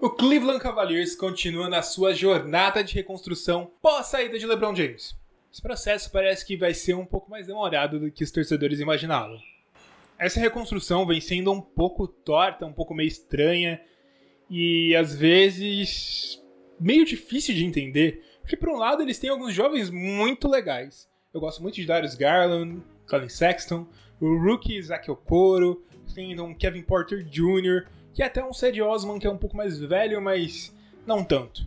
O Cleveland Cavaliers continua na sua jornada de reconstrução pós saída de LeBron James. Esse processo parece que vai ser um pouco mais demorado do que os torcedores imaginavam. Essa reconstrução vem sendo um pouco torta, um pouco meio estranha e às vezes meio difícil de entender, porque por um lado eles têm alguns jovens muito legais. Eu gosto muito de Darius Garland, Colin Sexton, o rookie Zach Okoro, tem um Kevin Porter Jr., que até um Sadie Osman que é um pouco mais velho, mas não tanto.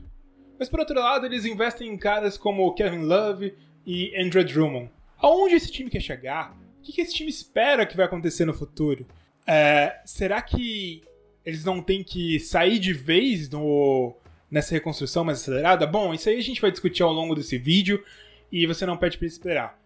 Mas por outro lado, eles investem em caras como Kevin Love e Andrew Drummond. Aonde esse time quer chegar? O que esse time espera que vai acontecer no futuro? É, será que eles não têm que sair de vez no, nessa reconstrução mais acelerada? Bom, isso aí a gente vai discutir ao longo desse vídeo e você não pede para esperar.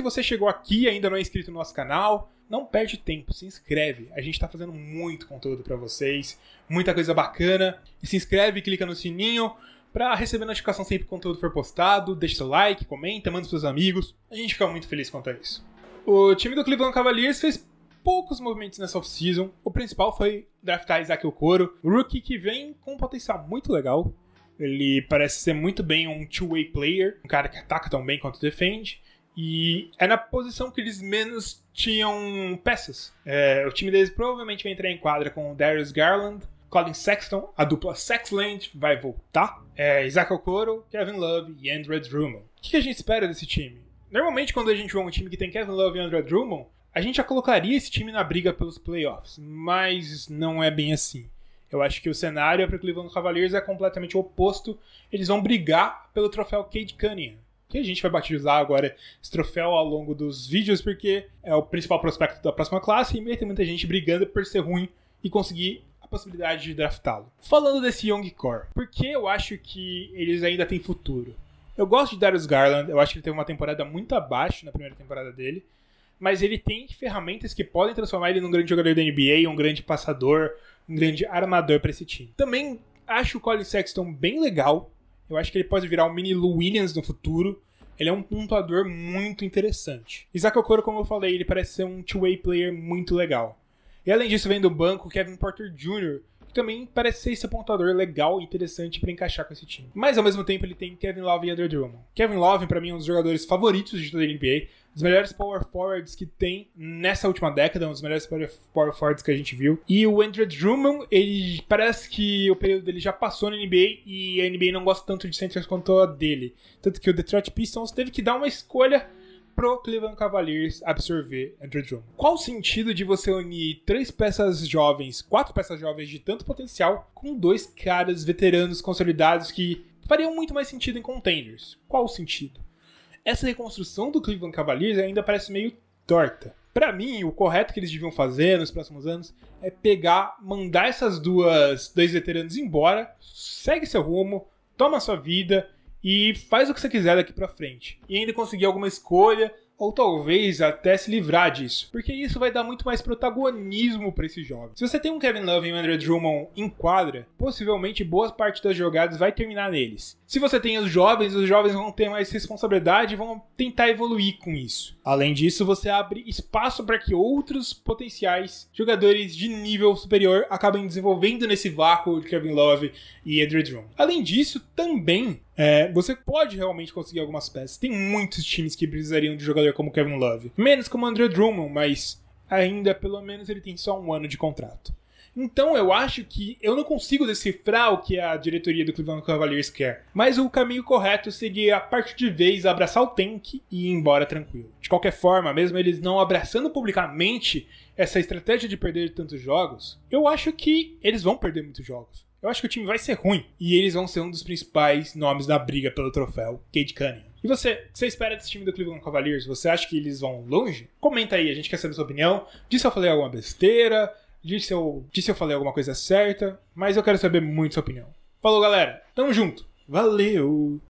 se você chegou aqui e ainda não é inscrito no nosso canal, não perde tempo, se inscreve. A gente está fazendo muito conteúdo para vocês, muita coisa bacana. E se inscreve, clica no sininho para receber notificação sempre que o conteúdo for postado. Deixa seu like, comenta, manda para seus amigos. A gente fica muito feliz quanto a isso. O time do Cleveland Cavaliers fez poucos movimentos nessa offseason. O principal foi draftar Isaac Okoro, rookie que vem com um potencial muito legal. Ele parece ser muito bem um two-way player, um cara que ataca tão bem quanto defende. E é na posição que eles menos tinham peças. É, o time deles provavelmente vai entrar em quadra com o Darius Garland, Colin Sexton, a dupla Sexland vai voltar, é, Isaac Okoro, Kevin Love e Andrew Drummond. O que a gente espera desse time? Normalmente, quando a gente vê um time que tem Kevin Love e Andrew Drummond, a gente já colocaria esse time na briga pelos playoffs, mas não é bem assim. Eu acho que o cenário é para o Cleveland Cavaliers é completamente oposto. Eles vão brigar pelo troféu Cade Cunningham que a gente vai batizar agora esse troféu ao longo dos vídeos, porque é o principal prospecto da próxima classe e tem muita gente brigando por ser ruim e conseguir a possibilidade de draftá-lo. Falando desse Young Core, por que eu acho que eles ainda têm futuro? Eu gosto de Darius Garland, eu acho que ele teve uma temporada muito abaixo na primeira temporada dele, mas ele tem ferramentas que podem transformar ele num grande jogador da NBA, um grande passador, um grande armador para esse time. Também acho o Colin Sexton bem legal, eu acho que ele pode virar um mini Lou Williams no futuro. Ele é um pontuador muito interessante. Isaac Okoro, como eu falei, ele parece ser um two-way player muito legal. E além disso, vem do banco Kevin Porter Jr., também parece ser esse apontador legal e interessante para encaixar com esse time. Mas ao mesmo tempo ele tem Kevin Love e Andrew Drummond. Kevin Love, para mim, é um dos jogadores favoritos de toda a NBA, um dos melhores power forwards que tem nessa última década, um dos melhores power forwards que a gente viu. E o Andrew Drummond, ele parece que o período dele já passou na NBA e a NBA não gosta tanto de centers quanto a dele. Tanto que o Detroit Pistons teve que dar uma escolha pro Cleveland Cavaliers absorver Andrew Drummond. Qual o sentido de você unir três peças jovens, quatro peças jovens de tanto potencial, com dois caras veteranos consolidados que fariam muito mais sentido em contenders? Qual o sentido? Essa reconstrução do Cleveland Cavaliers ainda parece meio torta. Para mim, o correto que eles deviam fazer nos próximos anos é pegar, mandar essas duas dois veteranos embora, segue seu rumo, toma sua vida e faz o que você quiser daqui para frente. E ainda conseguir alguma escolha ou talvez até se livrar disso, porque isso vai dar muito mais protagonismo para esse jovem. Se você tem um Kevin Love e um Andrew Drummond em quadra, possivelmente boa parte das jogadas vai terminar neles. Se você tem os jovens, os jovens vão ter mais responsabilidade e vão tentar evoluir com isso. Além disso, você abre espaço para que outros potenciais jogadores de nível superior acabem desenvolvendo nesse vácuo de Kevin Love e Andrew Drummond. Além disso, também é, você pode realmente conseguir algumas peças. Tem muitos times que precisariam de jogador como Kevin Love. Menos como Andrew Drummond, mas ainda pelo menos ele tem só um ano de contrato. Então eu acho que eu não consigo decifrar o que é a diretoria do Cleveland Cavaliers quer. Mas o caminho correto seria a parte de vez abraçar o tank e ir embora tranquilo. De qualquer forma, mesmo eles não abraçando publicamente essa estratégia de perder tantos jogos, eu acho que eles vão perder muitos jogos. Eu acho que o time vai ser ruim. E eles vão ser um dos principais nomes da briga pelo troféu, Cade Cunningham. E você, o que você espera desse time do Cleveland Cavaliers? Você acha que eles vão longe? Comenta aí, a gente quer saber sua opinião. Diz se eu falei alguma besteira, diz se eu, diz se eu falei alguma coisa certa, mas eu quero saber muito sua opinião. Falou, galera. Tamo junto. Valeu!